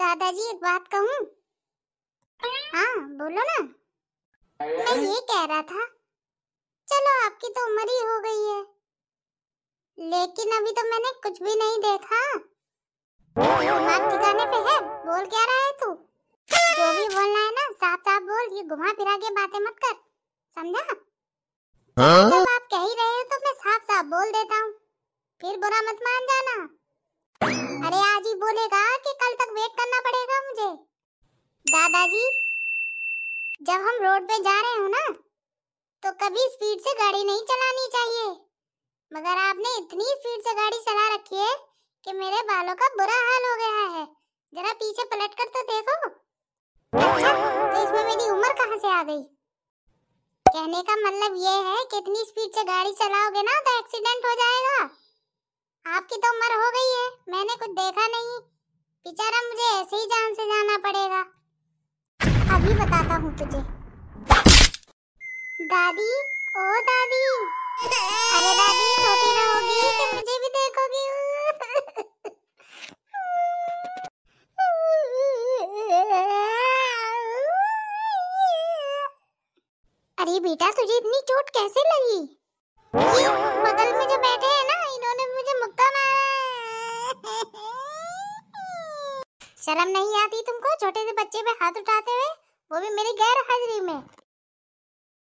दादाजी एक बात कहूँ हाँ बोलो ना मैं हाँ। ये कह रहा था चलो आपकी तो उम्र ही हो गई है लेकिन अभी तो मैंने कुछ भी नहीं देखा दिमाग ठिकाने पे है बोल क्या रहा है तू जो भी बोलना है ना साफ साफ बोल ये घुमा फिरा के बातें मत कर समझा हाँ? जब आप कह ही रहे हो तो मैं साफ साफ बोल देता हूँ फिर बुरा मत मान जाना अरे आज ही बोलेगा कि दादाजी जब हम रोड पे जा रहे हो ना तो कभी स्पीड से गाड़ी नहीं चलानी चाहिए मगर आपने इतनी स्पीड से गाड़ी चला रखी है कि मेरे बालों का बुरा हाल हो गया है जरा पीछे पलट कर तो देखो अच्छा तो इसमें मेरी उम्र कहाँ से आ गई कहने का मतलब ये है कि इतनी स्पीड से गाड़ी चलाओगे ना तो एक्सीडेंट हो जाएगा आपकी तो उम्र हो गई है मैंने कुछ देखा नहीं बेचारा मुझे ऐसे ही जान से जाना पड़ेगा भी बताता हूँ तुझे दादी ओ दादी अरे दादी छोटी रहोगी तो मुझे भी देखोगी अरे बेटा तुझे इतनी चोट कैसे लगी ये बगल में जो बैठे हैं ना इन्होंने मुझे मुक्का मारा शर्म नहीं आती तुमको छोटे से बच्चे पे हाथ उठाते हुए वो भी मेरी गैर हाजिरी में